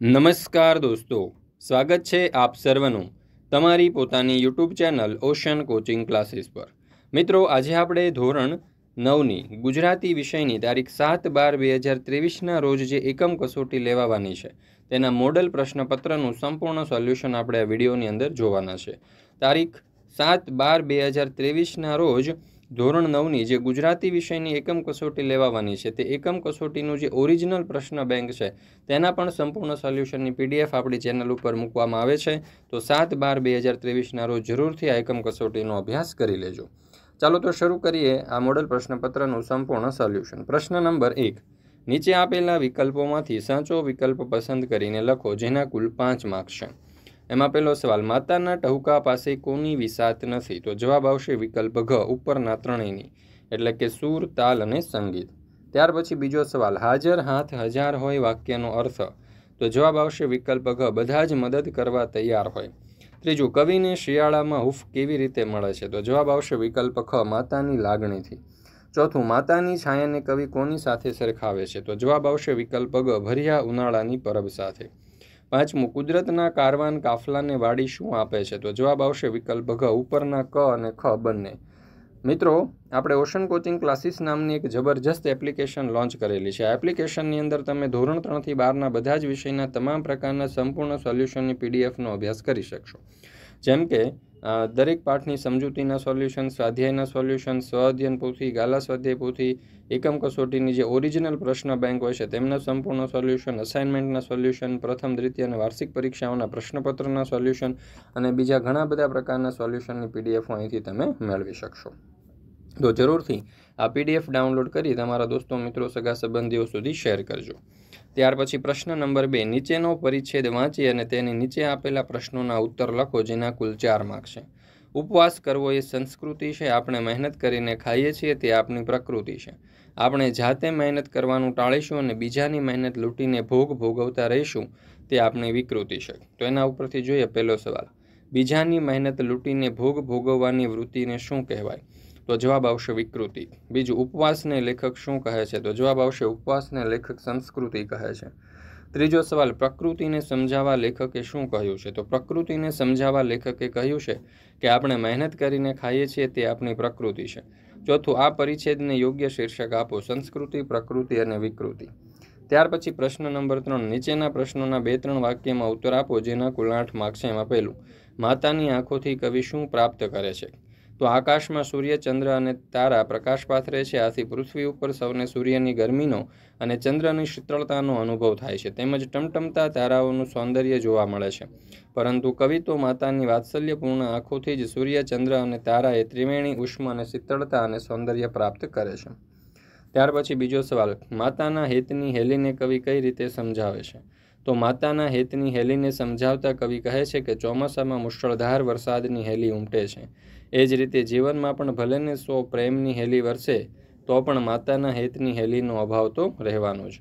નમસ્કાર દોસ્તો સ્વાગત છે આપ સર્વનું તમારી પોતાની YouTube channel Ocean coaching classes પર મિત્રો આજે આપણે ધોરણ નવની ગુજરાતી વિષયની તારીખ સાત બાર બે હજાર ત્રેવીસના રોજ જે એકમ કસોટી લેવાવાની છે તેના મોડલ પ્રશ્નપત્રનું સંપૂર્ણ સોલ્યુશન આપણે આ વિડીયોની અંદર જોવાના છે તારીખ સાત બાર બે હજાર ત્રેવીસના રોજ ધોરણ નવની જે ગુજરાતી વિષયની એકમ કસોટી લેવાવાની છે તે એકમ કસોટીનું જે ઓરિજિનલ પ્રશ્ન બેંક છે તેના પણ સંપૂર્ણ સોલ્યુશનની પીડીએફ આપણી ચેનલ ઉપર મૂકવામાં આવે છે તો સાત બાર બે હજાર ત્રેવીસના રોજ જરૂરથી આ એકમ કસોટીનો અભ્યાસ કરી લેજો ચાલો તો શરૂ કરીએ આ મોડલ પ્રશ્નપત્રનું સંપૂર્ણ સોલ્યુશન પ્રશ્ન નંબર એક નીચે આપેલા વિકલ્પોમાંથી સાચો વિકલ્પ પસંદ કરીને લખો જેના કુલ પાંચ માર્ક્સ છે એમાં પહેલો સવાલ માતાના ટહુકા પાસે કોની વિસાત નથી તો જવાબ આવશે વિકલ્પ ઘ ઉપરના ત્રણેયની એટલે કે સૂર તાલ અને સંગીત ત્યાર પછી બીજો સવાલ હાજર હાથ હજાર હોય વાક્યનો અર્થ તો જવાબ આવશે વિકલ્પ ઘ બધા જ મદદ કરવા તૈયાર હોય ત્રીજું કવિને શિયાળામાં હૂફ કેવી રીતે મળે છે તો જવાબ આવશે વિકલ્પ ખ માતાની લાગણીથી ચોથું માતાની છાયાને કવિ કોની સાથે સરખાવે છે તો જવાબ આવશે વિકલ્પ ગ ભર્યા ઉનાળાની પરબ સાથે પાંચમું કુદરતના કારવાન કાફલાને વાડી શું આપે છે તો જવાબ આવશે વિકલ્પ ઘ ઉપરના ક અને ખ બંને મિત્રો આપણે ઓશન કોચિંગ ક્લાસીસ નામની એક જબરજસ્ત એપ્લિકેશન લોન્ચ કરેલી છે આ એપ્લિકેશનની અંદર તમે ધોરણ ત્રણથી બારના બધા જ વિષયના તમામ પ્રકારના સંપૂર્ણ સોલ્યુશનની પીડીએફનો અભ્યાસ કરી શકશો જેમ કે દરેક પાઠની સમજૂતીના સોલ્યુશન સ્વાધ્યાયના સોલ્યુશન સ્વઅધ્યયન પોથી ગાલા સ્વાધ્યાય પોથી એકમ કસોટીની જે ઓરિજિનલ પ્રશ્ન બેંક હોય છે તેમના સંપૂર્ણ સોલ્યુશન અસાઇનમેન્ટના સોલ્યુશન પ્રથમ દ્વિતીય અને વાર્ષિક પરીક્ષાઓના પ્રશ્નપત્રના સોલ્યુશન અને બીજા ઘણા બધા પ્રકારના સોલ્યુશનની પીડીએફ અહીંથી તમે મેળવી શકશો તો જરૂરથી આ પીડીએફ ડાઉનલોડ કરી તમારા દોસ્તો મિત્રો સગા સંબંધીઓ સુધી શેર કરજો ત્યાર પછી પ્રશ્ન નંબર બે નીચેનો પરિચ્છેદ વાંચી અને તેની નીચે આપેલા પ્રશ્નોના ઉત્તર લખો જેના કુલ ચાર માર્ક છે ઉપવાસ કરવો એ સંસ્કૃતિ છે આપણે મહેનત કરીને ખાઈએ છીએ તે આપણી પ્રકૃતિ છે આપણે જાતે મહેનત કરવાનું ટાળીશું અને બીજાની મહેનત લૂંટીને ભોગ ભોગવતા રહીશું તે આપણી વિકૃતિ છે તો એના ઉપરથી જોઈએ પહેલો સવાલ બીજાની મહેનત લૂંટીને ભોગ ભોગવવાની વૃત્તિને શું કહેવાય તો જવાબ આવશે વિકૃતિ બીજું ઉપવાસને લેખક શું કહે છે તો જવાબ આવશે ઉપવાસને લેખક સંસ્કૃતિ કહે છે ત્રીજો સવાલ પ્રકૃતિને સમજાવવા લેખકે શું કહ્યું છે તો પ્રકૃતિને સમજાવવા લેખકે કહ્યું છે કે આપણે મહેનત કરીને ખાઈએ છીએ તે આપણી પ્રકૃતિ છે ચોથું આ પરિચ્છેદને યોગ્ય શીર્ષક આપો સંસ્કૃતિ પ્રકૃતિ અને વિકૃતિ ત્યાર પછી પ્રશ્ન નંબર ત્રણ નીચેના પ્રશ્નોના બે ત્રણ વાક્યમાં ઉત્તર આપો જેના કુલ આઠ માર્ક્સ એમાં પહેલું માતાની આંખોથી કવિ શું પ્રાપ્ત કરે છે તો આકાશમાં સૂર્ય ચંદ્ર અને તારા પ્રકાશ પાથરે છે આથી પૃથ્વી ઉપર સૌને સૂર્યની ગરમીનો અને ચંદ્રની શીતળતાનો અનુભવ થાય છે તેમજ ટમટમતા તારાઓનું સૌંદર્ય જોવા મળે છે પરંતુ કવિ તો માતાની વાત્સલ્યપૂર્ણ આંખોથી જ સૂર્ય ચંદ્ર અને તારા એ ત્રિવેણી ઉષ્મ અને શીતળતા અને સૌંદર્ય પ્રાપ્ત કરે છે ત્યાર પછી બીજો સવાલ માતાના હેતની હેલીને કવિ કઈ રીતે સમજાવે છે તો માતાના હેતની હેલીને સમજાવતા કવિ કહે છે કે ચોમાસામાં મુશળધાર વરસાદની હેલી ઉમટે છે એ જ રીતે જીવનમાં પણ ભલેને સો પ્રેમની હેલી વરસે તો પણ માતાના હેતની હેલીનો અભાવ તો રહેવાનો જ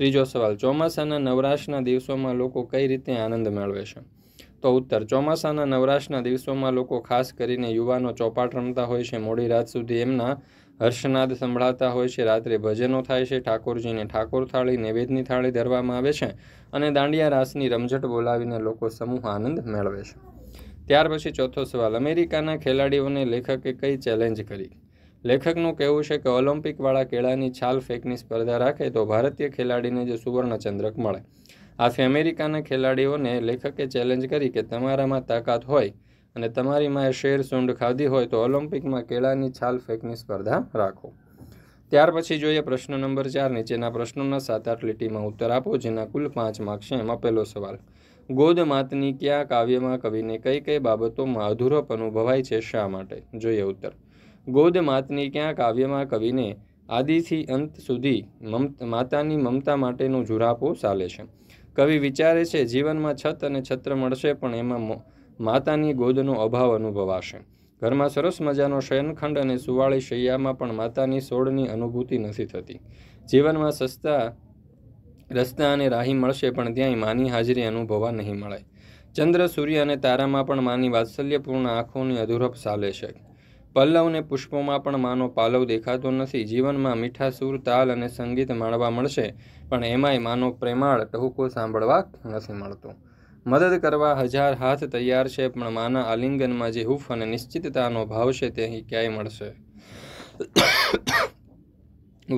ત્રીજો સવાલ ચોમાસાના નવરાશના દિવસોમાં લોકો કઈ રીતે આનંદ મેળવે છે તો ઉત્તર ચોમાસાના નવરાશના દિવસોમાં લોકો ખાસ કરીને યુવાનો ચોપાટ રમતા હોય છે મોડી રાત સુધી એમના હર્ષનાદ સંભળાતા હોય છે રાત્રે ભજનો થાય છે ઠાકોરજીને ઠાકોર થાળી નૈવેદ્યની થાળી ધરવામાં આવે છે અને દાંડિયા રાસની રમઝટ બોલાવીને લોકો સમૂહ આનંદ મેળવે છે ત્યાર પછી ચોથો સવાલ અમેરિકાના ખેલાડીઓને લેખકે કઈ ચેલેન્જ કરી લેખકનું કહેવું છે કે ઓલિમ્પિકવાળા કેળાની છાલ ફેંકની સ્પર્ધા રાખે તો ભારતીય ખેલાડીને જે સુવર્ણચંદ્રક મળે આથી અમેરિકાના ખેલાડીઓને લેખકે ચેલેન્જ કરી કે તમારામાં તાકાત હોય અને તમારી એ શેર સૂંઢ ખાધી હોય તો ઓલિમ્પિકમાં કેળાની છાલ ફેંકની સ્પર્ધા રાખો ત્યાર પછી જોઈએ પ્રશ્ન નંબર ચાર નીચેના પ્રશ્નોના સાત આઠ લીટીમાં ઉત્તર આપો જેના કુલ પાંચ માર્ક્સ છે એમાં પહેલો સવાલ ગોદમાતની કયા કાવ્યમાં કવિને કઈ કઈ બાબતોમાં અધૂરોપ અનુભવાય છે શા માટે જોઈએ ઉત્તર ગોદમાતની કયા કાવ્યમાં કવિને આદિથી અંત સુધી માતાની મમતા માટેનો જુરાપો ચાલે છે કવિ વિચારે છે જીવનમાં છત અને છત્ર મળશે પણ એમાં માતાની ગોદનો અભાવ અનુભવાશે ઘરમાં સરસ મજાનો શયનખંડ અને સુવાળી શૈયામાં પણ માતાની સોળની અનુભૂતિ નથી થતી જીવનમાં સસ્તા રસ્તા અને રાહી મળશે પણ ત્યાંય માની હાજરી અનુભવવા નહીં મળે ચંદ્ર સૂર્ય અને તારામાં પણ માની વાત્સલ્યપૂર્ણ આંખોની અધૂરપ ચાલે છે પલ્લવને પુષ્પોમાં પણ માનો પાલવ દેખાતો નથી જીવનમાં મીઠા સૂર તાલ અને સંગીત માણવા મળશે પણ એમાંય માનો પ્રેમાળ ટહુકો સાંભળવા નથી મળતો મદદ કરવા હજાર હાથ તૈયાર છે પણ માના આલિંગનમાં જે હૂફ અને નિશ્ચિતતાનો ભાવ છે તે અહીં ક્યાંય મળશે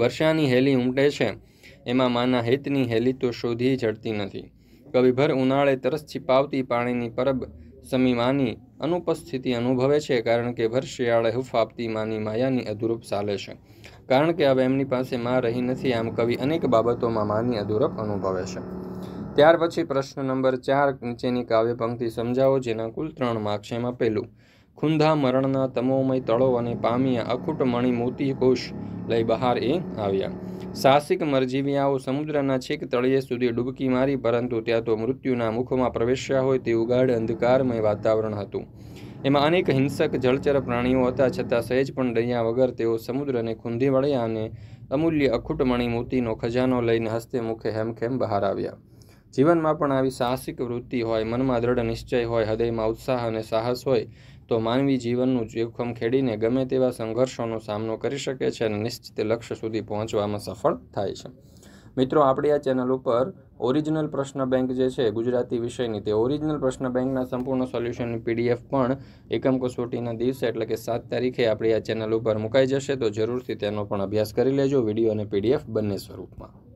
વર્ષાની હેલી ઉમટે છે એમાં માના હિતની હેલી તો શોધી જડતી નથી કવિભર ઉનાળે તરસ છીપાવતી પાણીની પરબ સમી માની અનુપસ્થિતિ અનુભવે છે કારણ કે ભર શિયાળે હુફ આપતી માની માયાની અધુરૂપ ચાલે છે કારણ કે હવે એમની પાસે માં રહી નથી આમ કવિ અનેક બાબતોમાં માની અધુરપ અનુભવે છે ત્યાર પછી પ્રશ્ન નંબર ચાર નીચેની કાવ્ય પંક્તિ સમજાવો જેના કુલ ત્રણ માર્ક છે એમાં પહેલું ખુંધા મરણના તમોમય તળો અને પામ્યા અખૂટ મણી મોતી કોશ લઈ બહાર એ આવ્યા સાહસિક મરજીવિયાઓ સમુદ્રના છેક તળિયે સુધી ડૂબકી મારી પરંતુ ત્યાં તો મૃત્યુના મુખમાં પ્રવેશ્યા હોય તે ગાઢ અંધકારમય વાતાવરણ હતું એમાં અનેક હિંસક જળચર પ્રાણીઓ હતા છતાં સહેજ પણ ડર્યા વગર તેઓ સમુદ્રને ખૂંધી વળ્યા અને અમૂલ્ય અખૂટમણી મોતીનો ખજાનો લઈને હસ્તે મુખે હેમખેમ બહાર આવ્યા જીવનમાં પણ આવી સાહસિક વૃત્તિ હોય મનમાં દ્રઢ નિશ્ચય હોય હૃદયમાં ઉત્સાહ અને સાહસ હોય તો માનવી જીવનનું જોખમ ખેડીને ગમે તેવા સંઘર્ષોનો સામનો કરી શકે છે અને નિશ્ચિત લક્ષ્ય સુધી પહોંચવામાં સફળ થાય છે મિત્રો આપણી આ ચેનલ ઉપર ઓરિજિનલ પ્રશ્ન બેંક જે છે ગુજરાતી વિષયની તે ઓરિજિનલ પ્રશ્ન બેંકના સંપૂર્ણ સોલ્યુશનની પીડીએફ પણ એકમ કસોટીના દિવસે એટલે કે સાત તારીખે આપણી આ ચેનલ ઉપર મુકાઈ જશે તો જરૂરથી તેનો પણ અભ્યાસ કરી લેજો વિડીયો અને પીડીએફ બંને સ્વરૂપમાં